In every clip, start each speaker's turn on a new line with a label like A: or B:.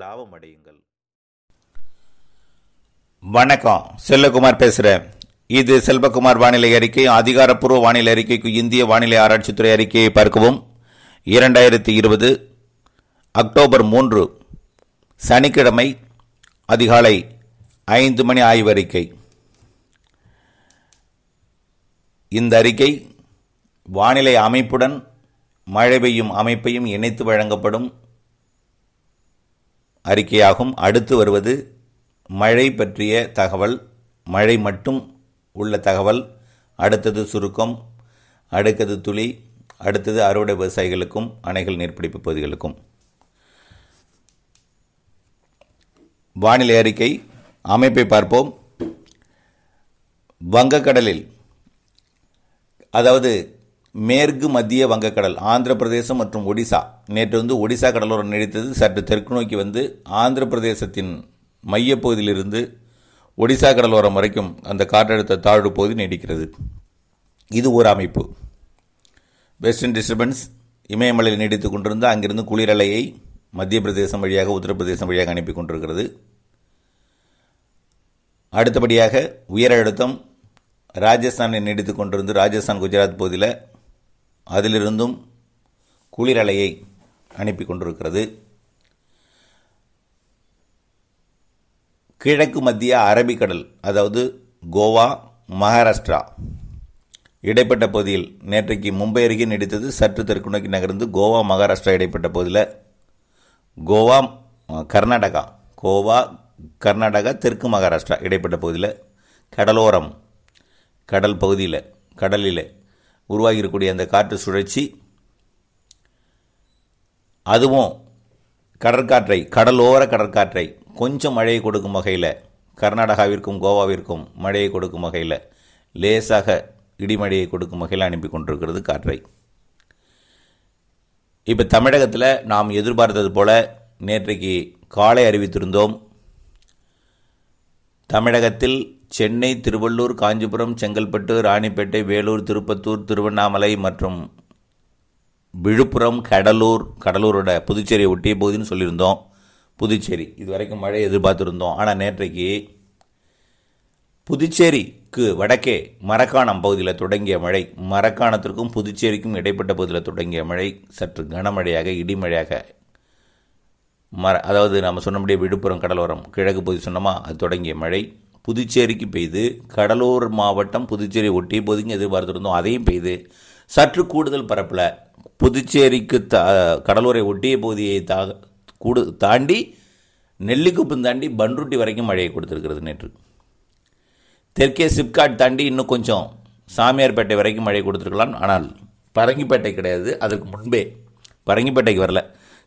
A: லாபம் அடையுங்கள் வணக்கம் செல்லகுமார் பேசுகிறேன் இது செல்வகுமார் வானிலை அறிக்கை அதிகாரப்பூர்வ வானிலை அறிக்கைக்கு இந்திய வானிலை ஆராய்ச்சித்துறை அறிக்கையை பார்க்கவும் இரண்டாயிரத்தி இருபது அக்டோபர் மூன்று சனிக்கிழமை அதிகாலை ஐந்து மணி ஆய்வறிக்கை இந்த அறிக்கை வானிலை அமைப்புடன் மழை பெய்யும் அமைப்பையும் இணைத்து வழங்கப்படும் அறிக்கையாகும் அடுத்து வருவது மழை பற்றிய தகவல் மழை மட்டும் உள்ள தகவல் அடுத்தது சுருக்கம் அடுத்தது துளி அடுத்தது அறுவடை விவசாயிகளுக்கும் அணைகள் நீர்பிடிப்பு பகுதிகளுக்கும் வானிலை அறிக்கை அமைப்பை பார்ப்போம் வங்கக்கடலில் அதாவது மேற்கு மத்திய வங்கக்கடல் ஆந்திர பிரதேசம் மற்றும் ஒடிசா நேற்று வந்து ஒடிசா கடலோரம் நீடித்தது சற்று தெற்கு நோக்கி வந்து ஆந்திர பிரதேசத்தின் மையப்பகுதியிலிருந்து ஒடிசா கடலோரம் வரைக்கும் அந்த காற்றழுத்த தாழ்வு பகுதி நீடிக்கிறது இது ஒரு அமைப்பு வெஸ்டர்ன் டிஸ்டர்பன்ஸ் இமயமலையில் நீடித்துக் கொண்டிருந்து அங்கிருந்து குளிரலையை மத்திய பிரதேசம் வழியாக உத்தரப்பிரதேசம் வழியாக அனுப்பி கொண்டிருக்கிறது அடுத்தபடியாக உயரழுத்தம் ராஜஸ்தானை நீடித்துக் கொண்டிருந்து ராஜஸ்தான் குஜராத் பகுதியில் அதிலிருந்தும் குளிரலையை அனுப்பி கொண்டிருக்கிறது கிழக்கு மத்திய அரபிக்கடல் அதாவது கோவா மகாராஷ்டிரா இடைப்பட்ட பகுதியில் நேற்றைக்கு மும்பை அருகே நடித்தது சற்று தெற்கு நோக்கி நகர்ந்து கோவா மகாராஷ்டிரா இடைப்பட்ட பகுதியில் கோவா கர்நாடகா கோவா கர்நாடகா தெற்கு மகாராஷ்டிரா இடைப்பட்ட பகுதியில் கடலோரம் கடல் பகுதியில் கடலில் இருக்கக்கூடிய அந்த காற்று சுழற்சி அதுவும் கடற்காற்றை கடலோர கடற்காற்றை கொஞ்சம் மழையை கொடுக்கும் வகையில் கர்நாடகாவிற்கும் கோவாவிற்கும் மழையை கொடுக்கும் வகையில் லேசாக இடிமழையை கொடுக்கும் வகையில் அனுப்பி கொண்டிருக்கிறது காற்றை இப்போ தமிழகத்தில் நாம் எதிர்பார்த்தது போல் நேற்றைக்கு காலை அறிவித்திருந்தோம் தமிழகத்தில் சென்னை திருவள்ளூர் காஞ்சிபுரம் செங்கல்பட்டு ராணிப்பேட்டை வேலூர் திருப்பத்தூர் திருவண்ணாமலை மற்றும் விழுப்புரம் கடலூர் கடலூரோட புதுச்சேரியை ஒட்டிய பகுதின்னு சொல்லியிருந்தோம் புதுச்சேரி இது வரைக்கும் மழை எதிர்பார்த்துருந்தோம் ஆனால் நேற்றைக்கு புதுச்சேரிக்கு வடக்கே மரக்காணம் பகுதியில் தொடங்கிய மழை மரக்காணத்திற்கும் புதுச்சேரிக்கும் இடைப்பட்ட பகுதியில் தொடங்கிய மழை சற்று கனமழையாக இடிமழையாக மர அதாவது நம்ம சொன்னபடியே விழுப்புரம் கடலோரம் கிழக்கு பகுதி சொன்னோமா அது தொடங்கிய மழை புதுச்சேரிக்கு பெய்து கடலூர் மாவட்டம் புதுச்சேரி ஒட்டிய பகுதிக்கு எதிர்பார்த்துருந்தோம் அதையும் பெய்து சற்று கூடுதல் பரப்பில் புதுச்சேரிக்கு த கடலூரை ஒட்டிய பகுதியை தா கூடு தாண்டி நெல்லிக்குப்பம் தாண்டி பன்ருட்டி வரைக்கும் மழையை கொடுத்துருக்கிறது நேற்று தெற்கே சிப்காட் தாண்டி இன்னும் கொஞ்சம் சாமியார்பேட்டை வரைக்கும் மழை கொடுத்துருக்கலாம் ஆனால் பரங்கிப்பேட்டை கிடையாது அதுக்கு முன்பே பரங்கிப்பேட்டைக்கு வரல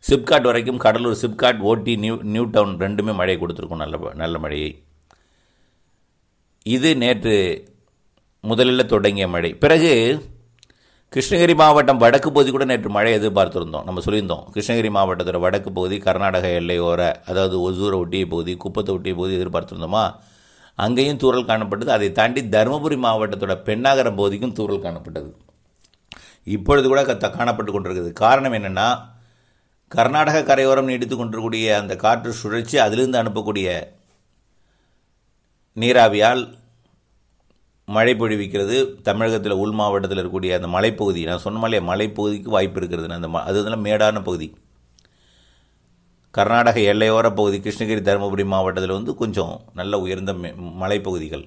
A: சிப்காட் வரைக்கும் கடலூர் சிப்காட் ஓட்டி நியூ நியூ டவுன் ரெண்டுமே மழையை கொடுத்துருக்கோம் நல்ல நல்ல மழையை இது நேற்று முதலில் தொடங்கிய மழை பிறகு கிருஷ்ணகிரி மாவட்டம் வடக்கு பகுதி கூட நேற்று மழை எதிர்பார்த்துருந்தோம் நம்ம சொல்லியிருந்தோம் கிருஷ்ணகிரி மாவட்டத்தோட வடக்கு பகுதி கர்நாடக எல்லையோர அதாவது ஒசூரை ஒட்டிய பகுதி குப்பத்தை ஒட்டிய பகுதி எதிர்பார்த்துருந்தோமா அங்கேயும் தூரல் காணப்பட்டது அதை தாண்டி தருமபுரி மாவட்டத்தோட பெண்ணாகரம் பகுதிக்கும் தூரல் காணப்பட்டது இப்பொழுது கூட காணப்பட்டு கொண்டிருக்குது காரணம் என்னென்னா கர்நாடக கரையோரம் நீடித்து கொண்டிருக்கூடிய அந்த காற்று சுழற்சி அதிலிருந்து அனுப்பக்கூடிய நீராவியால் மழை பொழிவிக்கிறது தமிழகத்தில் உள் மாவட்டத்தில் இருக்கக்கூடிய அந்த மலைப்பகுதி நான் சொன்ன மாதிரியே மலைப்பகுதிக்கு வாய்ப்பு இருக்கிறது அந்த ம அதுதான் மேடான பகுதி கர்நாடக எல்லையோர பகுதி கிருஷ்ணகிரி தருமபுரி மாவட்டத்தில் வந்து கொஞ்சம் நல்ல உயர்ந்த மலைப்பகுதிகள்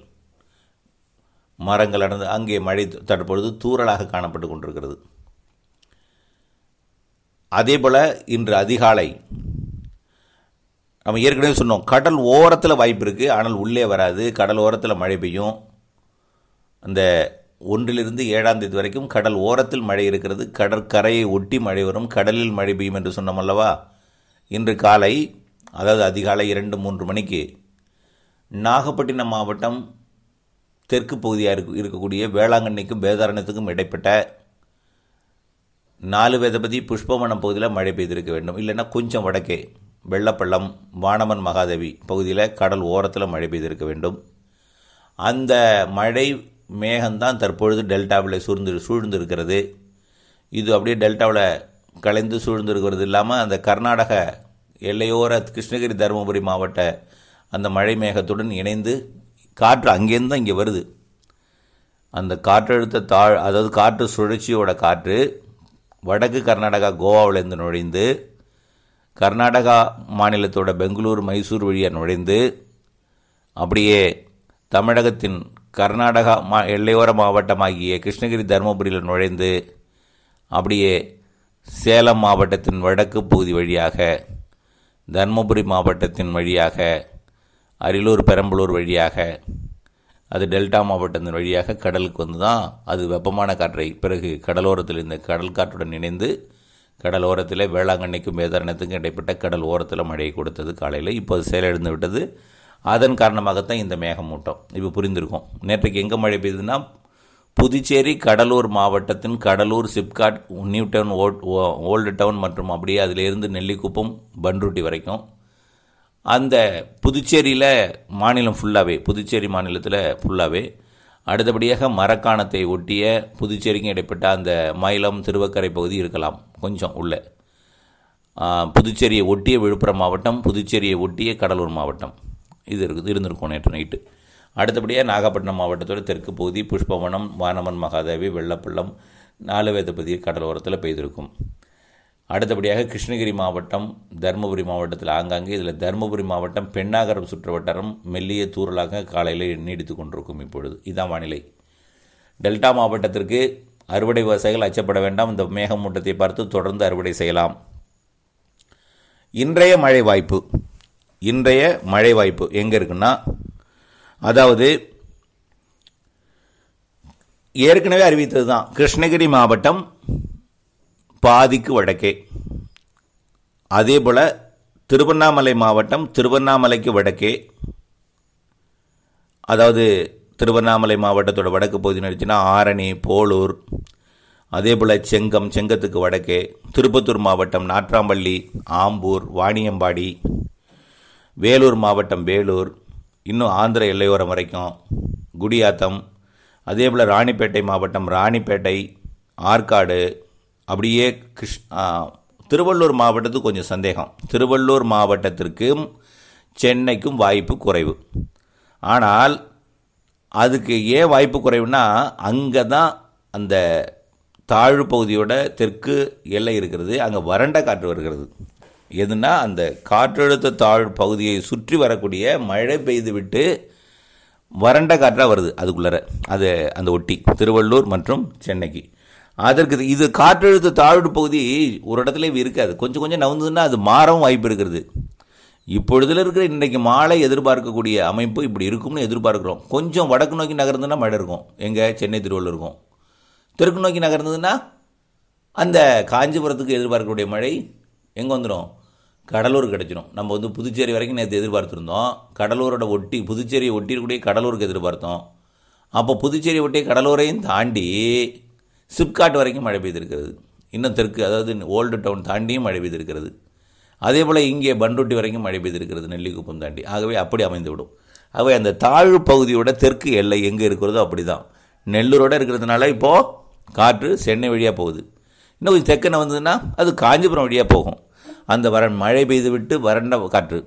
A: மரங்கள் அடர்ந்து அங்கே மழை தற்பொழுது தூறலாக காணப்பட்டு கொண்டிருக்கிறது அதே போல் இன்று அதிகாலை நம்ம ஏற்கனவே சொன்னோம் கடல் ஓரத்தில் வாய்ப்பு இருக்குது ஆனால் உள்ளே வராது கடல் ஓரத்தில் மழை பெய்யும் அந்த ஒன்றிலிருந்து ஏழாம் தேதி வரைக்கும் கடல் ஓரத்தில் மழை இருக்கிறது கடற்கரையை ஒட்டி மழை வரும் கடலில் மழை பெய்யும் என்று சொன்னோம் அல்லவா இன்று காலை அதாவது அதிகாலை இரண்டு மூன்று மணிக்கு நாகப்பட்டினம் மாவட்டம் தெற்கு பகுதியாக இருக்கு இருக்கக்கூடிய வேளாங்கண்ணிக்கும் வேதாரண்யத்துக்கும் இடைப்பட்ட நாலு வேதபதி புஷ்பவனம் பகுதியில் மழை பெய்திருக்க வேண்டும் இல்லைன்னா கொஞ்சம் வடக்கே வெள்ளப்பள்ளம் வானமன் மகாதேவி பகுதியில் கடல் ஓரத்தில் மழை பெய்திருக்க வேண்டும் அந்த மழை மேகம்தான் தற்பொழுது டெல்டாவில் சூழ்ந்து சூழ்ந்திருக்கிறது இது அப்படியே டெல்டாவில் கலைந்து சூழ்ந்திருக்கிறது இல்லாமல் அந்த கர்நாடக எல்லையோர கிருஷ்ணகிரி தருமபுரி மாவட்ட அந்த மழை மேகத்துடன் இணைந்து காற்று அங்கேருந்து தான் இங்கே வருது அந்த காற்றழுத்த தாழ் அதாவது காற்று சுழற்சியோட காற்று வடக்கு கர்நாடகா கோவாவிலேருந்து நுழைந்து கர்நாடகா மாநிலத்தோட பெங்களூர் மைசூர் வழியாக நுழைந்து அப்படியே தமிழகத்தின் கர்நாடகா மா எல்லையோர மாவட்டமாகிய கிருஷ்ணகிரி தருமபுரியில் நுழைந்து அப்படியே சேலம் மாவட்டத்தின் வடக்கு பகுதி வழியாக தருமபுரி மாவட்டத்தின் வழியாக அரியலூர் பெரம்பலூர் வழியாக அது டெல்டா மாவட்டத்தின் வழியாக கடலுக்கு வந்து தான் அது வெப்பமான காற்றை பிறகு கடலோரத்தில் இந்த கடல் காற்றுடன் இணைந்து கடலோரத்தில் வேளாங்கண்ணிக்கும் வேதாரணத்துக்கும் இடைப்பட்ட கடல் ஓரத்தில் மழையை கொடுத்தது காலையில் இப்போது செயலிழந்து விட்டது அதன் காரணமாகத்தான் இந்த மேகமூட்டம் இப்போ புரிந்திருக்கும் நேற்றைக்கு எங்கே மழை பெய்யுதுன்னா புதுச்சேரி கடலூர் மாவட்டத்தின் Cuddalore SIPCOT new town old town மற்றும் அப்படியே அதிலிருந்து நெல்லிக்குப்பம் பன்ருட்டி வரைக்கும் அந்த புதுச்சேரியில் மாநிலம் ஃபுல்லாகவே புதுச்சேரி மாநிலத்தில் ஃபுல்லாகவே அடுத்தபடியாக மரக்காணத்தை ஒட்டிய புதுச்சேரிக்கும் இடைப்பட்ட அந்த மயிலம் திருவக்கரை பகுதி இருக்கலாம் கொஞ்சம் உள்ள புதுச்சேரியை ஒட்டிய விழுப்புரம் மாவட்டம் புதுச்சேரியை ஒட்டிய கடலூர் மாவட்டம் இது இருக்குது இருந்திருக்கும் நேற்று நைட்டு அடுத்தபடியாக நாகப்பட்டினம் மாவட்டத்தோட தெற்கு பகுதி புஷ்பவனம் வானமன் மகாதேவி வெள்ளப்பள்ளம் நாலுவேத பகுதி கடலோரத்தில் பெய்திருக்கும் அடுத்தபடியாக கிருஷ்ணகிரி மாவட்டம் தருமபுரி மாவட்டத்தில் ஆங்காங்கே இதில் தருமபுரி மாவட்டம் பெண்ணாகரம் சுற்று வட்டாரம் மெல்லிய தூரலாக காலையில் நீடித்து கொண்டிருக்கும் இப்பொழுது இதுதான் வானிலை டெல்டா மாவட்டத்திற்கு அறுவடை விவசாயிகள் அச்சப்பட வேண்டாம் இந்த மேகமூட்டத்தை பார்த்து தொடர்ந்து அறுவடை செய்யலாம் இன்றைய மழை வாய்ப்பு இன்றைய மழை வாய்ப்பு எங்கே இருக்குன்னா அதாவது ஏற்கனவே அறிவித்தது தான் கிருஷ்ணகிரி மாவட்டம் பாதிக்கு வடக்கே அதேபோல் திருவண்ணாமலை மாவட்டம் திருவண்ணாமலைக்கு வடக்கே அதாவது திருவண்ணாமலை மாவட்டத்தோட வடக்கு பகுதின்னு இருந்துச்சுன்னா ஆரணி போலூர் அதே போல் செங்கம் செங்கத்துக்கு வடக்கே திருப்பத்தூர் மாவட்டம் நாற்றாம்பள்ளி ஆம்பூர் வாணியம்பாடி வேலூர் மாவட்டம் வேலூர் இன்னும் ஆந்திர எல்லையோரம் வரைக்கும் குடியாத்தம் அதே போல் ராணிப்பேட்டை மாவட்டம் ராணிப்பேட்டை ஆற்காடு அப்படியே கிருஷ் திருவள்ளூர் மாவட்டத்துக்கு கொஞ்சம் சந்தேகம் திருவள்ளூர் மாவட்டத்திற்கும் சென்னைக்கும் வாய்ப்பு குறைவு ஆனால் அதுக்கு ஏன் வாய்ப்பு குறைவுனா அங்கே தான் அந்த தாழ்வு பகுதியோட தெற்கு எல்லை இருக்கிறது அங்கே வறண்ட காற்று வருகிறது எதுனா அந்த காற்றழுத்த தாழ் பகுதியை சுற்றி வரக்கூடிய மழை பெய்து விட்டு வறண்ட காற்றாக வருது அதுக்குள்ளே அது அந்த ஒட்டி திருவள்ளூர் மற்றும் சென்னைக்கு அதற்கு இது காற்றழுத்த தாழ்வு பகுதி ஒரு இடத்துல இருக்காது கொஞ்சம் கொஞ்சம் நவுந்ததுன்னா அது மாறவும் வாய்ப்பு இருக்கிறது இப்பொழுதுல இருக்கிற இன்றைக்கு மாலை எதிர்பார்க்கக்கூடிய அமைப்பு இப்படி இருக்கும்னு எதிர்பார்க்குறோம் கொஞ்சம் வடக்கு நோக்கி நகர்ந்ததுன்னா மழை இருக்கும் எங்கே சென்னை திருவள்ளூர் இருக்கும் தெற்கு நோக்கி நகர்ந்ததுன்னா அந்த காஞ்சிபுரத்துக்கு எதிர்பார்க்கக்கூடிய மழை எங்கே வந்துடும் கடலூர் கிடச்சிடும் நம்ம வந்து புதுச்சேரி வரைக்கும் நேற்று எதிர்பார்த்துருந்தோம் கடலூரோட ஒட்டி புதுச்சேரியை ஒட்டியிருக்கூடிய கடலூருக்கு எதிர்பார்த்தோம் அப்போ புதுச்சேரி ஒட்டி கடலூரையும் தாண்டி சிப்காட் வரைக்கும் மழை பெய்திருக்கிறது இன்னும் தெற்கு அதாவது ஓல்டு டவுன் தாண்டியும் மழை பெய்திருக்கிறது அதே போல் இங்கே பண்ருட்டி வரைக்கும் மழை பெய்திருக்கிறது நெல்லிக்குப்பம் தாண்டி ஆகவே அப்படி அமைந்துவிடும் ஆகவே அந்த தாழ்வு பகுதியோட தெற்கு எல்லை எங்கே இருக்கிறதோ அப்படி தான் நெல்லூரோடு இருக்கிறதுனால இப்போது காற்று சென்னை வழியாக போகுது இன்னும் கொஞ்சம் தெற்கனை வந்ததுன்னா அது காஞ்சிபுரம் வழியாக போகும் அந்த வர மழை பெய்து விட்டு வறண்ட காற்று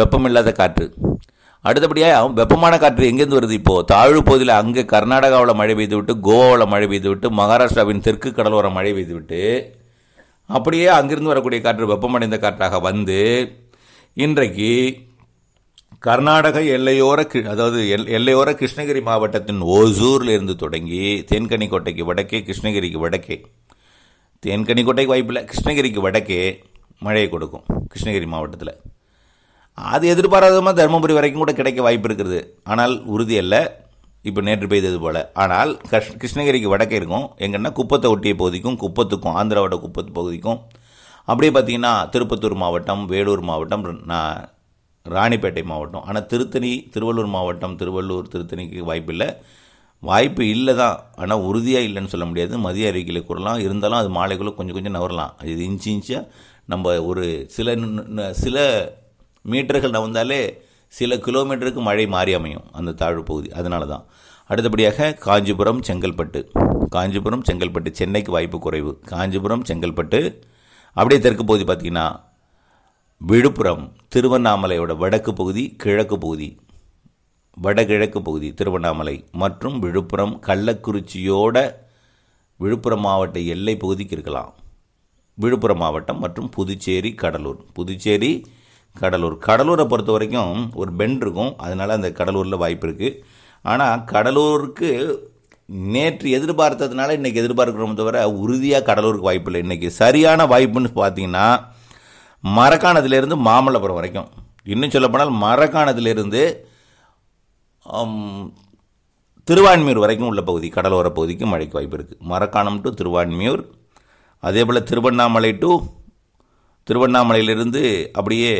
A: வெப்பமில்லாத காற்று அடுத்தபடியாக வெப்பமான காற்று எங்கேருந்து வருது இப்போது தாழ்வு பகுதியில் அங்கே கர்நாடகாவில் மழை பெய்து விட்டு கோவாவில் மழை பெய்து விட்டு மகாராஷ்டிராவின் தெற்கு கடலோர மழை பெய்து விட்டு அப்படியே அங்கிருந்து வரக்கூடிய காற்று வெப்பமடைந்த காற்றாக வந்து இன்றைக்கு கர்நாடக எல்லையோர கி அதாவது எல் எல்லையோர கிருஷ்ணகிரி மாவட்டத்தின் ஓசூரில் இருந்து தொடங்கி தேன்கனிக்கோட்டைக்கு வடக்கே கிருஷ்ணகிரிக்கு வடக்கே தேன்கனிக்கோட்டைக்கு வாய்ப்பில்லை கிருஷ்ணகிரிக்கு வடக்கே மழையை கொடுக்கும் கிருஷ்ணகிரி மாவட்டத்தில் அது எதிர்பாராத விதமாக தருமபுரி வரைக்கும் கூட கிடைக்க வாய்ப்பு இருக்கிறது ஆனால் உறுதி அல்ல இப்போ நேற்று பெய்தது போல் ஆனால் கஷ் கிருஷ்ணகிரிக்கு வடக்கே இருக்கும் எங்கன்னா குப்பத்தை ஒட்டிய பகுதிக்கும் குப்பத்துக்கும் ஆந்திராவோட குப்பத்து பகுதிக்கும் அப்படியே பார்த்திங்கன்னா திருப்பத்தூர் மாவட்டம் வேலூர் மாவட்டம் ராணிப்பேட்டை மாவட்டம் ஆனால் திருத்தணி திருவள்ளூர் மாவட்டம் திருவள்ளூர் திருத்தணிக்கு வாய்ப்பு இல்லை வாய்ப்பு இல்லை தான் ஆனால் உறுதியாக இல்லைன்னு சொல்ல முடியாது மதிய அறிக்கையில் கூறலாம் இருந்தாலும் அது மாலைக்குள்ளே கொஞ்சம் கொஞ்சம் நவரலாம் இது இன்ச்சு இன்ச்சாக நம்ம ஒரு சில சில மீட்டர்கள் நவுந்தாலே சில கிலோமீட்டருக்கு மழை மாறி அமையும் அந்த தாழ்வு பகுதி அதனால தான் அடுத்தபடியாக காஞ்சிபுரம் செங்கல்பட்டு காஞ்சிபுரம் செங்கல்பட்டு சென்னைக்கு வாய்ப்பு குறைவு காஞ்சிபுரம் செங்கல்பட்டு அப்படியே தெற்கு பகுதி பார்த்திங்கன்னா விழுப்புரம் திருவண்ணாமலையோட வடக்கு பகுதி கிழக்கு பகுதி வடகிழக்கு பகுதி திருவண்ணாமலை மற்றும் விழுப்புரம் கள்ளக்குறிச்சியோட விழுப்புரம் மாவட்ட எல்லை பகுதிக்கு இருக்கலாம் விழுப்புரம் மாவட்டம் மற்றும் புதுச்சேரி கடலூர் புதுச்சேரி கடலூர் கடலூரை பொறுத்த வரைக்கும் ஒரு பெண்ட் இருக்கும் அதனால் அந்த கடலூரில் வாய்ப்பு இருக்குது ஆனால் கடலூருக்கு நேற்று எதிர்பார்த்ததுனால இன்றைக்கி எதிர்பார்க்கிறோம் தவிர உறுதியாக கடலூருக்கு வாய்ப்பு இல்லை இன்றைக்கி சரியான வாய்ப்புன்னு பார்த்தீங்கன்னா மரக்காணத்துலேருந்து மாமல்லபுரம் வரைக்கும் இன்னும் சொல்லப்போனால் மரக்காணத்திலேருந்து திருவான்மியூர் வரைக்கும் உள்ள பகுதி கடலோர பகுதிக்கு மழைக்கு வாய்ப்பு இருக்குது மரக்காணம் டு திருவான்மியூர் அதே போல் திருவண்ணாமலை டு திருவண்ணாமலையிலிருந்து அப்படியே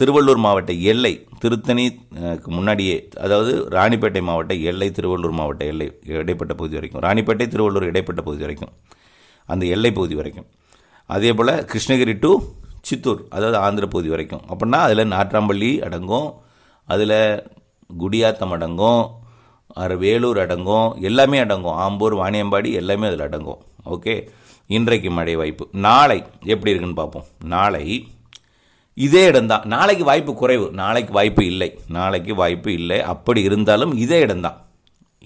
A: திருவள்ளூர் மாவட்ட எல்லை திருத்தணிக்கு முன்னாடியே அதாவது ராணிப்பேட்டை மாவட்ட எல்லை திருவள்ளூர் மாவட்ட எல்லை இடைப்பட்ட பகுதி வரைக்கும் ராணிப்பேட்டை திருவள்ளூர் இடைப்பட்ட பகுதி வரைக்கும் அந்த எல்லை பகுதி வரைக்கும் அதே போல் கிருஷ்ணகிரி டு சித்தூர் அதாவது ஆந்திர பகுதி வரைக்கும் அப்படின்னா அதில் நாற்றாம்பள்ளி அடங்கும் அதில் குடியாத்தம் அடங்கும் வேலூர் அடங்கும் எல்லாமே அடங்கும் ஆம்பூர் வாணியம்பாடி எல்லாமே அதில் அடங்கும் ஓகே இன்றைக்கு மழை வாய்ப்பு நாளை எப்படி இருக்குன்னு பார்ப்போம் நாளை இதே இடம்தான் நாளைக்கு வாய்ப்பு குறைவு நாளைக்கு வாய்ப்பு இல்லை நாளைக்கு வாய்ப்பு இல்லை அப்படி இருந்தாலும் இதே இடம்தான்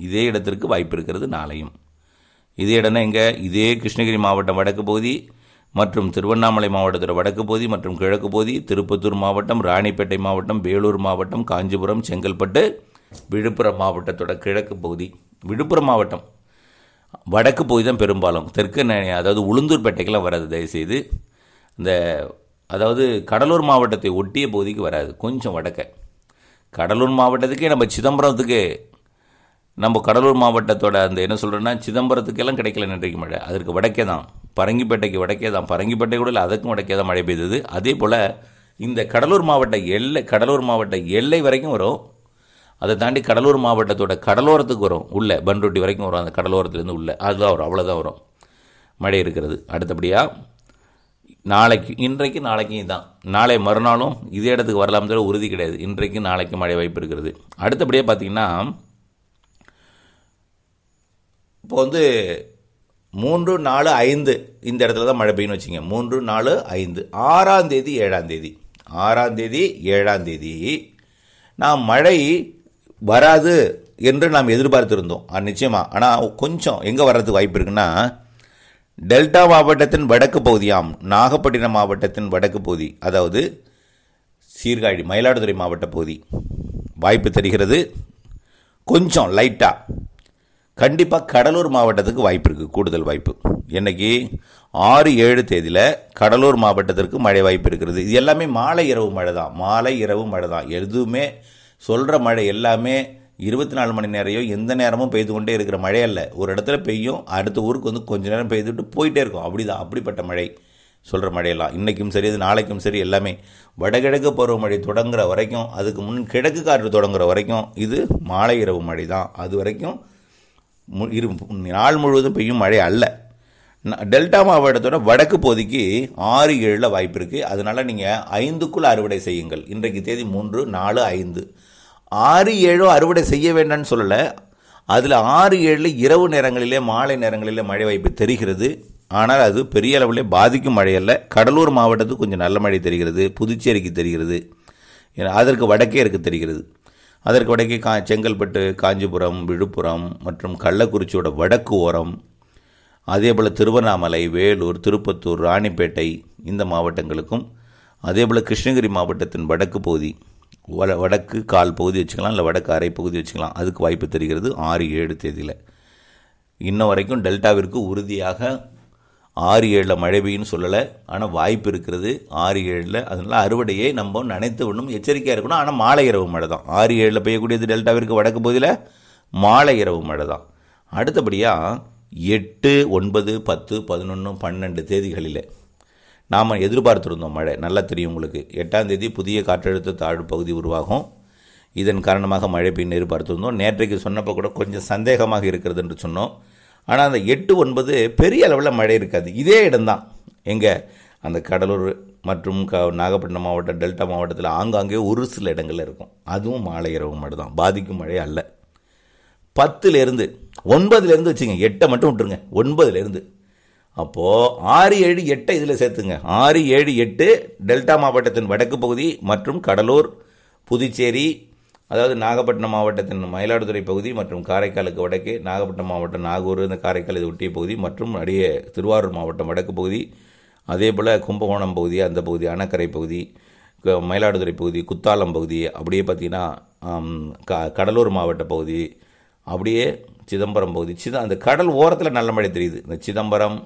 A: இதே இடத்திற்கு வாய்ப்பு இருக்கிறது நாளையும் இதே இடம்னா எங்கே இதே கிருஷ்ணகிரி மாவட்டம் வடக்கு பகுதி மற்றும் திருவண்ணாமலை மாவட்டத்தோட வடக்கு பகுதி மற்றும் கிழக்கு பகுதி திருப்பத்தூர் மாவட்டம் ராணிப்பேட்டை மாவட்டம் வேலூர் மாவட்டம் காஞ்சிபுரம் செங்கல்பட்டு விழுப்புரம் மாவட்டத்தோட கிழக்கு பகுதி விழுப்புரம் மாவட்டம் வடக்கு போய் தான் பெரும்பாலும் தெற்கு அதாவது உளுந்தூர்பேட்டைக்கெல்லாம் வராது தயவுசெய்து இந்த அதாவது கடலூர் மாவட்டத்தை ஒட்டிய பகுதிக்கு வராது கொஞ்சம் வடக்க கடலூர் மாவட்டத்துக்கே நம்ம சிதம்பரத்துக்கு நம்ம கடலூர் மாவட்டத்தோட அந்த என்ன சொல்கிறேன்னா சிதம்பரத்துக்கெல்லாம் கிடைக்கல நன்றிக்கு மழை அதற்கு வடக்கே தான் பரங்கிப்பேட்டைக்கு வடக்கே தான் பரங்கிப்பேட்டை கூட இல்லை அதுக்கும் வடக்கே தான் மழை பெய்தது அதே போல் இந்த கடலூர் மாவட்ட எல்லை கடலூர் மாவட்ட எல்லை வரைக்கும் வரும் அதை தாண்டி கடலூர் மாவட்டத்தோட கடலோரத்துக்கு வரும் உள்ளே பன்ருட்டி வரைக்கும் வரும் அந்த கடலோரத்துலேருந்து உள்ளே அதுதான் வரும் அவ்வளோதான் வரும் மழை இருக்கிறது அடுத்தபடியாக நாளைக்கு இன்றைக்கு நாளைக்கும் தான் நாளை மறுநாளும் இதே இடத்துக்கு வரலாம் உறுதி கிடையாது இன்றைக்கு நாளைக்கு மழை வாய்ப்பு இருக்கிறது அடுத்தபடியாக பார்த்திங்கன்னா இப்போ வந்து மூன்று நாலு ஐந்து இந்த இடத்துல தான் மழை பெய்யும்னு வச்சுங்க மூன்று நாலு ஐந்து ஆறாம் தேதி ஏழாம் தேதி ஆறாம் தேதி ஏழாம் தேதி நான் மழை வராது என்று நாம் எதிர்பார்த்திருந்தோம் நிச்சயமாக ஆனால் கொஞ்சம் எங்கே வர்றதுக்கு வாய்ப்பு இருக்குன்னா டெல்டா மாவட்டத்தின் வடக்கு பகுதியாம் நாகப்பட்டினம் மாவட்டத்தின் வடக்கு பகுதி அதாவது சீர்காழி மயிலாடுதுறை மாவட்ட பகுதி வாய்ப்பு தெரிகிறது கொஞ்சம் லைட்டாக கண்டிப்பாக கடலூர் மாவட்டத்துக்கு வாய்ப்பு இருக்குது கூடுதல் வாய்ப்பு என்னைக்கு ஆறு ஏழு தேதியில் கடலூர் மாவட்டத்திற்கு மழை வாய்ப்பு இருக்கிறது இது எல்லாமே மாலை இரவு மழை தான் மாலை இரவு மழை தான் எதுவுமே சொல்கிற மழை எல்லாமே இருபத்தி நாலு மணி நேரம் எந்த நேரமும் பெய்து கொண்டே இருக்கிற மழை அல்ல ஒரு இடத்துல பெய்யும் அடுத்த ஊருக்கு வந்து கொஞ்ச நேரம் பெய்துட்டு போயிட்டே இருக்கும் அப்படி தான் அப்படிப்பட்ட மழை சொல்கிற மழையெல்லாம் இன்றைக்கும் சரி அது நாளைக்கும் சரி எல்லாமே வடகிழக்கு பருவமழை தொடங்குற வரைக்கும் அதுக்கு முன் கிழக்கு காற்று தொடங்குற வரைக்கும் இது மாலை இரவு மழை தான் அது வரைக்கும் மு இரு நாள் முழுவதும் பெய்யும் மழை அல்ல டெல்டா மாவட்டத்தோட வடக்கு பகுதிக்கு ஆறு ஏழில் வாய்ப்பு இருக்குது அதனால் நீங்கள் ஐந்துக்குள் அறுவடை செய்யுங்கள் இன்றைக்கு தேதி மூன்று நாலு ஐந்து ஆறு ஏழோ அறுவடை செய்ய வேண்டாம்னு சொல்லலை அதில் ஆறு ஏழில் இரவு நேரங்களிலே மாலை நேரங்களிலே மழை வாய்ப்பு தெரிகிறது ஆனால் அது பெரிய அளவில் பாதிக்கும் மழையல்ல கடலூர் மாவட்டத்துக்கு கொஞ்சம் நல்ல மழை தெரிகிறது புதுச்சேரிக்கு தெரிகிறது அதற்கு வடக்கே இருக்க தெரிகிறது அதற்கு வடக்கே கா செங்கல்பட்டு காஞ்சிபுரம் விழுப்புரம் மற்றும் கள்ளக்குறிச்சியோட வடக்கு ஓரம் அதே போல் திருவண்ணாமலை வேலூர் திருப்பத்தூர் ராணிப்பேட்டை இந்த மாவட்டங்களுக்கும் அதே போல் கிருஷ்ணகிரி மாவட்டத்தின் வடக்கு பகுதி வட வடக்கு கால் பகுதி வச்சுக்கலாம் இல்லை வடக்கு அரை பகுதி வச்சுக்கலாம் அதுக்கு வாய்ப்பு தெரிகிறது ஆறு ஏழு தேதியில் இன்ன வரைக்கும் டெல்டாவிற்கு உறுதியாக ஆறு ஏழில் மழை பெய்யும்னு சொல்லலை ஆனால் வாய்ப்பு இருக்கிறது ஆறு ஏழில் அதனால் அறுவடையை நம்ம நினைத்து ஒன்றும் எச்சரிக்கையாக இருக்கணும் ஆனால் மாலை இரவு மழை தான் ஆறு ஏழில் பெய்யக்கூடியது டெல்டாவிற்கு வடக்கு பகுதியில் மாலை இரவு மழை தான் அடுத்தபடியாக எட்டு ஒன்பது பத்து பதினொன்று பன்னெண்டு தேதிகளில் நாம் எதிர்பார்த்துருந்தோம் மழை நல்லா தெரியும் உங்களுக்கு எட்டாம் தேதி புதிய காற்றழுத்த தாழ்வு பகுதி உருவாகும் இதன் காரணமாக மழை பெய்யும் எதிர்பார்த்துருந்தோம் நேற்றைக்கு சொன்னப்போ கூட கொஞ்சம் சந்தேகமாக இருக்கிறது என்று சொன்னோம் ஆனால் அந்த எட்டு ஒன்பது பெரிய அளவில் மழை இருக்காது இதே இடம்தான் எங்கே அந்த கடலூர் மற்றும் க நாகப்பட்டினம் மாவட்டம் டெல்டா மாவட்டத்தில் ஆங்காங்கே ஒரு சில இடங்களில் இருக்கும் அதுவும் மாலை இரவு மட்டும் தான் பாதிக்கும் மழை அல்ல பத்துலேருந்து ஒன்பதுலேருந்து வச்சுங்க எட்டை மட்டும் விட்டுருங்க ஒன்பதுலேருந்து அப்போது ஆறு ஏழு எட்டை இதில் சேர்த்துங்க ஆறு ஏழு எட்டு டெல்டா மாவட்டத்தின் வடக்கு பகுதி மற்றும் கடலூர் புதுச்சேரி அதாவது நாகப்பட்டினம் மாவட்டத்தின் மயிலாடுதுறை பகுதி மற்றும் காரைக்காலுக்கு வடக்கு நாகப்பட்டினம் மாவட்டம் நாகூர் இந்த காரைக்கால் இது ஒட்டிய பகுதி மற்றும் அடியே திருவாரூர் மாவட்டம் வடக்கு பகுதி அதே போல் கும்பகோணம் பகுதி அந்த பகுதி அணக்கரை பகுதி மயிலாடுதுறை பகுதி குத்தாலம் பகுதி அப்படியே பார்த்தீங்கன்னா க கடலூர் மாவட்ட பகுதி அப்படியே சிதம்பரம் பகுதி சித அந்த கடல் ஓரத்தில் நல்ல மழை தெரியுது இந்த சிதம்பரம்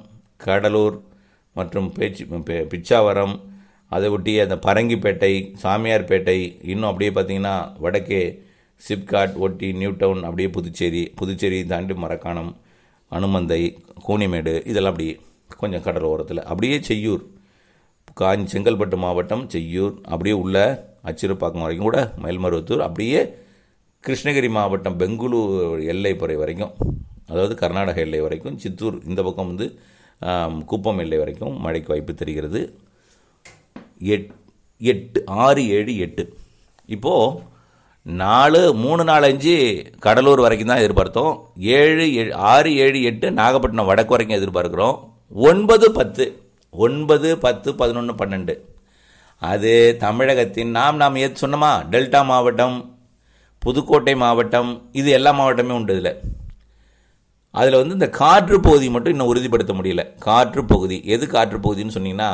A: கடலூர் மற்றும் பேச்சு பிச்சாவரம் அதை ஒட்டி அந்த பரங்கிப்பேட்டை சாமியார்பேட்டை இன்னும் அப்படியே பார்த்தீங்கன்னா வடக்கே சிப்காட் ஒட்டி நியூ டவுன் அப்படியே புதுச்சேரி புதுச்சேரி தாண்டி மரக்காணம் அனுமந்தை கூனிமேடு இதெல்லாம் அப்படியே கொஞ்சம் கடலோரத்தில் அப்படியே செய்யூர் காஞ்சி செங்கல்பட்டு மாவட்டம் செய்யூர் அப்படியே உள்ள அச்சிறுப்பாக்கம் வரைக்கும் கூட மயில்மருவத்தூர் அப்படியே கிருஷ்ணகிரி மாவட்டம் பெங்களூர் எல்லைப்புறை வரைக்கும் அதாவது கர்நாடக எல்லை வரைக்கும் சித்தூர் இந்த பக்கம் வந்து குப்பம் எல்லை வரைக்கும் மழைக்கு வாய்ப்பு தெரிகிறது எட் எட்டு ஆறு ஏழு எட்டு இப்போது நாலு மூணு நாலு அஞ்சு கடலூர் வரைக்கும் தான் எதிர்பார்த்தோம் ஏழு ஆறு ஏழு எட்டு நாகப்பட்டினம் வடக்கு வரைக்கும் எதிர்பார்க்குறோம் ஒன்பது பத்து ஒன்பது பத்து பதினொன்று பன்னெண்டு அது தமிழகத்தின் நாம் நாம் ஏது சொன்னோமா டெல்டா மாவட்டம் புதுக்கோட்டை மாவட்டம் இது எல்லா மாவட்டமே உண்டு இதில் அதில் வந்து இந்த காற்று பகுதி மட்டும் இன்னும் உறுதிப்படுத்த முடியல காற்று பகுதி எது காற்று பகுதின்னு சொன்னீங்கன்னா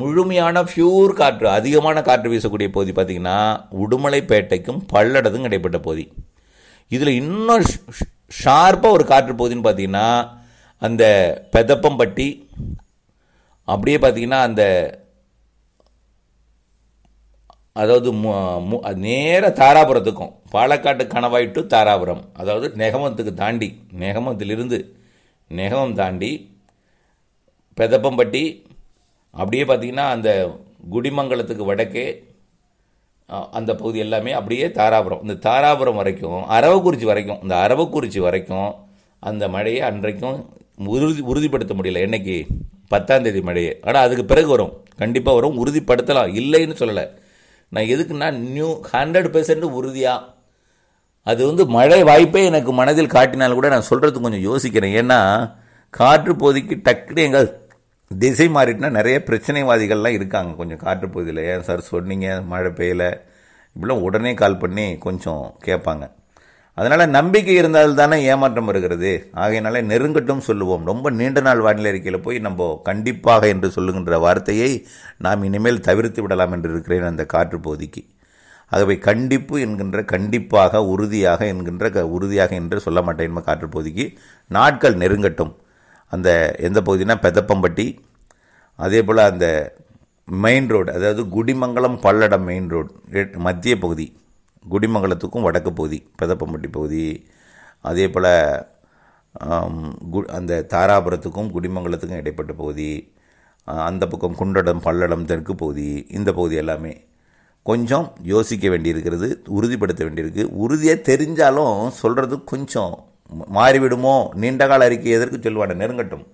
A: முழுமையான ஃபியூர் காற்று அதிகமான காற்று வீசக்கூடிய பகுதி பார்த்திங்கன்னா உடுமலைப்பேட்டைக்கும் பல்லடதும் கிடைப்பட்ட பகுதி இதில் இன்னும் ஷார்ப்பாக ஒரு காற்று பகுதின்னு பார்த்தீங்கன்னா அந்த பெதப்பம்பட்டி அப்படியே பார்த்திங்கன்னா அந்த அதாவது நேராக தாராபுரத்துக்கும் பாலக்காட்டு கணவாய் டு தாராபுரம் அதாவது நெகமத்துக்கு தாண்டி நெகமத்திலிருந்து நெகமம் தாண்டி பெதப்பம்பட்டி அப்படியே பார்த்திங்கன்னா அந்த குடிமங்கலத்துக்கு வடக்கே அந்த பகுதி எல்லாமே அப்படியே தாராபுரம் இந்த தாராபுரம் வரைக்கும் அரவக்குறிச்சி வரைக்கும் இந்த அரவக்குறிச்சி வரைக்கும் அந்த மழையை அன்றைக்கும் உறுதி உறுதிப்படுத்த முடியல என்னைக்கு பத்தாம் தேதி மழையை ஆனால் அதுக்கு பிறகு வரும் கண்டிப்பாக வரும் உறுதிப்படுத்தலாம் இல்லைன்னு சொல்லலை நான் எதுக்குன்னா நியூ ஹண்ட்ரட் பெர்சன்ட் உறுதியாக அது வந்து மழை வாய்ப்பே எனக்கு மனதில் காட்டினால் கூட நான் சொல்கிறது கொஞ்சம் யோசிக்கிறேன் ஏன்னா பகுதிக்கு டக்குனு எங்கள் திசை மாறிட்டுனா நிறைய பிரச்சனைவாதிகள்லாம் இருக்காங்க கொஞ்சம் காற்று பகுதியில் ஏன் சார் சொன்னீங்க மழை பெய்யலை இப்படிலாம் உடனே கால் பண்ணி கொஞ்சம் கேட்பாங்க அதனால் நம்பிக்கை இருந்தால் தானே ஏமாற்றம் வருகிறது ஆகையினால நெருங்கட்டும் சொல்லுவோம் ரொம்ப நீண்ட நாள் வானிலை அறிக்கையில் போய் நம்ம கண்டிப்பாக என்று சொல்லுகின்ற வார்த்தையை நாம் இனிமேல் தவிர்த்து விடலாம் என்று இருக்கிறேன் அந்த காற்று போதிக்கு ஆகவே கண்டிப்பு என்கின்ற கண்டிப்பாக உறுதியாக என்கின்ற க உறுதியாக என்று சொல்ல மாட்டேன் காற்று போதிக்கு நாட்கள் நெருங்கட்டும் அந்த எந்த பகுதினா பெதப்பம்பட்டி அதே போல் அந்த மெயின் ரோடு அதாவது குடிமங்கலம் பல்லடம் மெயின் ரோடு மத்திய பகுதி குடிமங்கலத்துக்கும் வடக்கு பகுதி பெதப்பம்பட்டி பகுதி அதே போல் கு அந்த தாராபுரத்துக்கும் குடிமங்கலத்துக்கும் இடைப்பட்ட பகுதி அந்த பக்கம் குண்டடம் பல்லடம் தெற்கு பகுதி இந்த பகுதி எல்லாமே கொஞ்சம் யோசிக்க வேண்டியிருக்கிறது உறுதிப்படுத்த வேண்டியிருக்கு உறுதியாக தெரிஞ்சாலும் சொல்கிறது கொஞ்சம் மாறிவிடுமோ நீண்ட கால அறிக்கை எதற்கு சொல்லுவாட நெருங்கட்டும்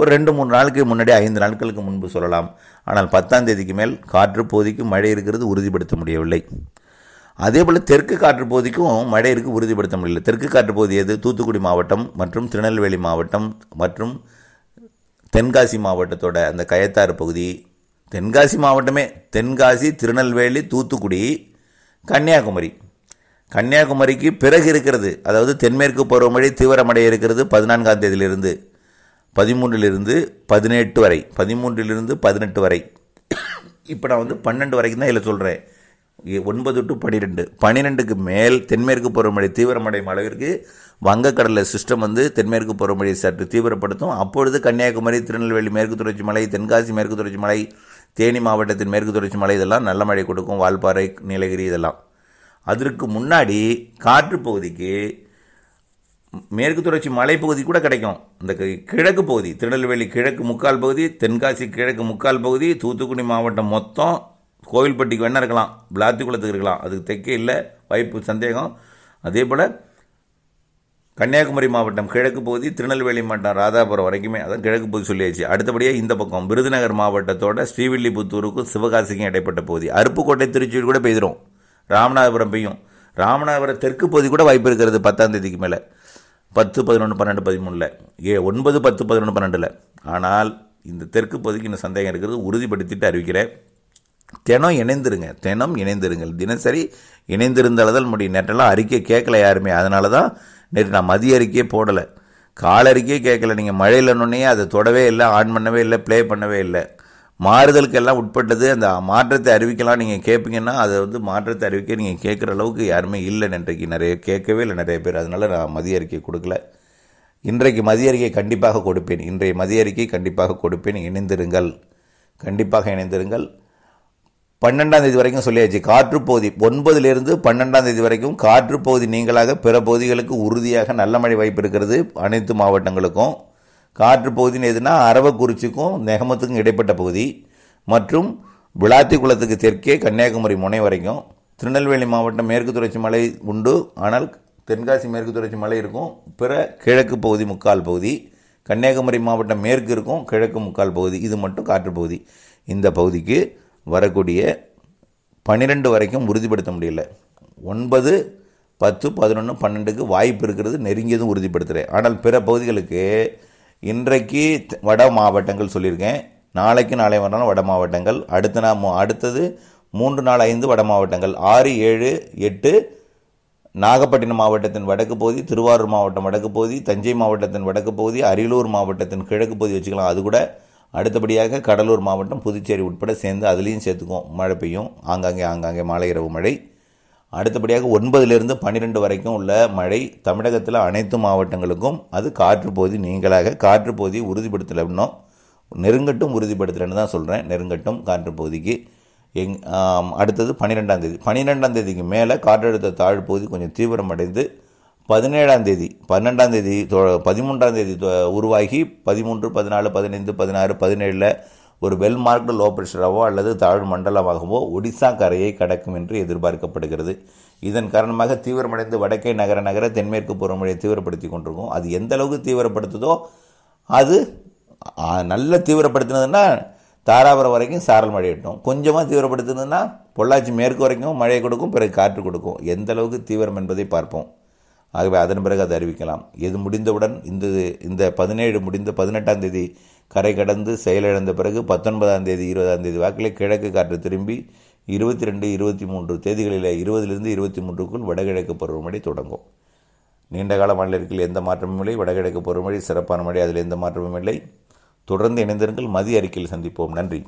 A: ஒரு ரெண்டு மூணு நாளுக்கு முன்னாடி ஐந்து நாட்களுக்கு முன்பு சொல்லலாம் ஆனால் பத்தாம் தேதிக்கு மேல் காற்று போதிக்கு மழை இருக்கிறது உறுதிப்படுத்த முடியவில்லை அதே போல் தெற்கு காற்று பகுதிக்கும் இருக்கு உறுதிப்படுத்த முடியல தெற்கு காற்று பகுதி எது தூத்துக்குடி மாவட்டம் மற்றும் திருநெல்வேலி மாவட்டம் மற்றும் தென்காசி மாவட்டத்தோட அந்த கயத்தாறு பகுதி தென்காசி மாவட்டமே தென்காசி திருநெல்வேலி தூத்துக்குடி கன்னியாகுமரி கன்னியாகுமரிக்கு பிறகு இருக்கிறது அதாவது தென்மேற்கு பருவமழை தீவிரமடை இருக்கிறது பதினான்காம் தேதியிலிருந்து பதிமூன்றிலிருந்து பதினெட்டு வரை பதிமூன்றிலிருந்து பதினெட்டு வரை இப்போ நான் வந்து பன்னெண்டு வரைக்கும் தான் இதில் சொல்கிறேன் ஒன்பது டு பன்னிரெண்டு பன்னிரெண்டுக்கு மேல் தென்மேற்கு பருவமழை தீவிரமடையும் அளவிற்கு வங்கக்கடலில் சிஸ்டம் வந்து தென்மேற்கு பருவமழையை சற்று தீவிரப்படுத்தும் அப்பொழுது கன்னியாகுமரி திருநெல்வேலி மேற்கு தொடர்ச்சி மலை தென்காசி மேற்கு தொடர்ச்சி மலை தேனி மாவட்டத்தின் மேற்கு தொடர்ச்சி மலை இதெல்லாம் நல்ல மழை கொடுக்கும் வால்பாறை நீலகிரி இதெல்லாம் அதற்கு முன்னாடி காற்று பகுதிக்கு மேற்கு தொடர்ச்சி மலைப்பகுதி கூட கிடைக்கும் இந்த கிழக்கு பகுதி திருநெல்வேலி கிழக்கு முக்கால் பகுதி தென்காசி கிழக்கு முக்கால் பகுதி தூத்துக்குடி மாவட்டம் மொத்தம் கோவில்பட்டிக்கு வேணா இருக்கலாம் விளாத்திக்குளத்துக்கு இருக்கலாம் அதுக்கு தெற்கே இல்லை வாய்ப்பு சந்தேகம் அதே போல் கன்னியாகுமரி மாவட்டம் கிழக்கு பகுதி திருநெல்வேலி மாவட்டம் ராதாபுரம் வரைக்குமே அதான் கிழக்கு பகுதி சொல்லியாச்சு அடுத்தபடியாக இந்த பக்கம் விருதுநகர் மாவட்டத்தோட ஸ்ரீவில்லிபுத்தூருக்கும் சிவகாசிக்கும் இடைப்பட்ட பகுதி அருப்புக்கோட்டை திருச்சியில் கூட பெய்திரும் ராமநாதபுரம் பெய்யும் ராமநாதபுரம் தெற்கு பகுதி கூட வாய்ப்பு இருக்கிறது பத்தாம் தேதிக்கு மேலே பத்து பதினொன்று பன்னெண்டு பதிமூணில் ஏ ஒன்பது பத்து பதினொன்று பன்னெண்டில் ஆனால் இந்த தெற்கு பகுதிக்கு இன்னும் சந்தேகம் இருக்கிறது உறுதிப்படுத்திட்டு அறிவிக்கிறேன் தினம் இணைந்துருங்க தினம் இணைந்துருங்கள் தினசரி இணைந்திருந்தால் முடியும் நேற்றெல்லாம் அறிக்கை கேட்கல யாருமே அதனால தான் நேற்று நான் மதிய அறிக்கையே போடலை கால அறிக்கையே கேட்கல நீங்கள் மழையிலன்னொன்னே அதை தொடவே இல்லை ஆன் பண்ணவே இல்லை ப்ளே பண்ணவே இல்லை மாறுதலுக்கெல்லாம் உட்பட்டது அந்த மாற்றத்தை அறிவிக்கலாம் நீங்கள் கேட்பீங்கன்னா அதை வந்து மாற்றத்தை அறிவிக்க நீங்கள் கேட்குற அளவுக்கு யாருமே இல்லை இன்றைக்கு நிறைய கேட்கவே இல்லை நிறைய பேர் அதனால் நான் மதிய அறிக்கை கொடுக்கல இன்றைக்கு மதிய அறிக்கை கண்டிப்பாக கொடுப்பேன் இன்றைய மதிய அறிக்கை கண்டிப்பாக கொடுப்பேன் இணைந்திருங்கள் கண்டிப்பாக இணைந்திருங்கள் பன்னெண்டாம் தேதி வரைக்கும் சொல்லியாச்சு காற்றுப்பகுதி ஒன்பதிலிருந்து பன்னெண்டாம் தேதி வரைக்கும் காற்று பகுதி நீங்களாக பிற பகுதிகளுக்கு உறுதியாக நல்ல மழை வாய்ப்பு இருக்கிறது அனைத்து மாவட்டங்களுக்கும் காற்று பகுதினு எதுனா அரவக்குறிச்சிக்கும் நெகமத்துக்கும் இடைப்பட்ட பகுதி மற்றும் விளாத்திக்குளத்துக்கு தெற்கே கன்னியாகுமரி முனை வரைக்கும் திருநெல்வேலி மாவட்டம் மேற்கு தொடர்ச்சி மலை உண்டு ஆனால் தென்காசி மேற்கு தொடர்ச்சி மலை இருக்கும் பிற கிழக்கு பகுதி முக்கால் பகுதி கன்னியாகுமரி மாவட்டம் மேற்கு இருக்கும் கிழக்கு முக்கால் பகுதி இது மட்டும் காற்றுப்பகுதி இந்த பகுதிக்கு வரக்கூடிய பன்னிரெண்டு வரைக்கும் உறுதிப்படுத்த முடியல ஒன்பது பத்து பதினொன்று பன்னெண்டுக்கு வாய்ப்பு இருக்கிறது நெருங்கியதும் உறுதிப்படுத்துகிறேன் ஆனால் பிற பகுதிகளுக்கு இன்றைக்கு வட மாவட்டங்கள் சொல்லியிருக்கேன் நாளைக்கு நாளை வரணும் வட மாவட்டங்கள் அடுத்த நாள் அடுத்தது மூன்று நாள் ஐந்து வட மாவட்டங்கள் ஆறு ஏழு எட்டு நாகப்பட்டினம் மாவட்டத்தின் வடக்கு பகுதி திருவாரூர் மாவட்டம் வடக்கு பகுதி தஞ்சை மாவட்டத்தின் வடக்கு பகுதி அரியலூர் மாவட்டத்தின் கிழக்கு பகுதி வச்சுக்கலாம் அது கூட அடுத்தபடியாக கடலூர் மாவட்டம் புதுச்சேரி உட்பட சேர்ந்து அதுலேயும் சேர்த்துக்கும் மழை பெய்யும் ஆங்காங்கே ஆங்காங்கே மாலை இரவு மழை அடுத்தபடியாக ஒன்பதிலிருந்து பன்னிரெண்டு வரைக்கும் உள்ள மழை தமிழகத்தில் அனைத்து மாவட்டங்களுக்கும் அது காற்று பகுதி நீங்களாக காற்று பகுதியை உறுதிப்படுத்தலைன்னும் நெருங்கட்டும் உறுதிப்படுத்தலைன்னு தான் சொல்கிறேன் நெருங்கட்டும் காற்று எங் அடுத்தது பன்னிரெண்டாம் தேதி பன்னிரெண்டாம் தேதிக்கு மேலே காற்றழுத்த தாழ்வு பகுதி கொஞ்சம் தீவிரமடைந்து பதினேழாம் தேதி பன்னெண்டாம் தேதி பதிமூன்றாம் தேதி உருவாகி பதிமூன்று பதினாலு பதினைந்து பதினாறு பதினேழில் ஒரு வெல் மார்க்டு லோ ப்ரெஷராகவோ அல்லது தாழ் மண்டலமாகவோ ஒடிசா கரையை கடக்கும் என்று எதிர்பார்க்கப்படுகிறது இதன் காரணமாக தீவிரமடைந்து வடக்கை நகர நகர தென்மேற்கு பருவமழையை தீவிரப்படுத்தி கொண்டிருக்கும் அது எந்த அளவுக்கு தீவிரப்படுத்துதோ அது நல்ல தீவிரப்படுத்தினதுன்னா தாராபுரம் வரைக்கும் சாரல் மழை எட்டும் கொஞ்சமாக தீவிரப்படுத்தினதுன்னா பொள்ளாச்சி மேற்கு வரைக்கும் மழை கொடுக்கும் பிறகு காற்று கொடுக்கும் எந்த அளவுக்கு தீவிரம் என்பதை பார்ப்போம் ஆகவே அதன் பிறகு அதை அறிவிக்கலாம் இது முடிந்தவுடன் இந்த இந்த பதினேழு முடிந்து பதினெட்டாம் தேதி கரை கடந்து செயலிழந்த பிறகு பத்தொன்பதாம் தேதி இருபதாம் தேதி வாக்கில் கிழக்கு காற்று திரும்பி இருபத்தி ரெண்டு இருபத்தி மூன்று தேதிகளில் இருபதிலிருந்து இருபத்தி மூன்றுக்குள் வடகிழக்கு பருவமழை தொடங்கும் நீண்ட கால எந்த மாற்றமும் இல்லை வடகிழக்கு பருவமழை சிறப்பான மழை அதில் எந்த மாற்றமும் இல்லை தொடர்ந்து இணைந்திருங்கள் மதிய அறிக்கையில் சந்திப்போம் நன்றி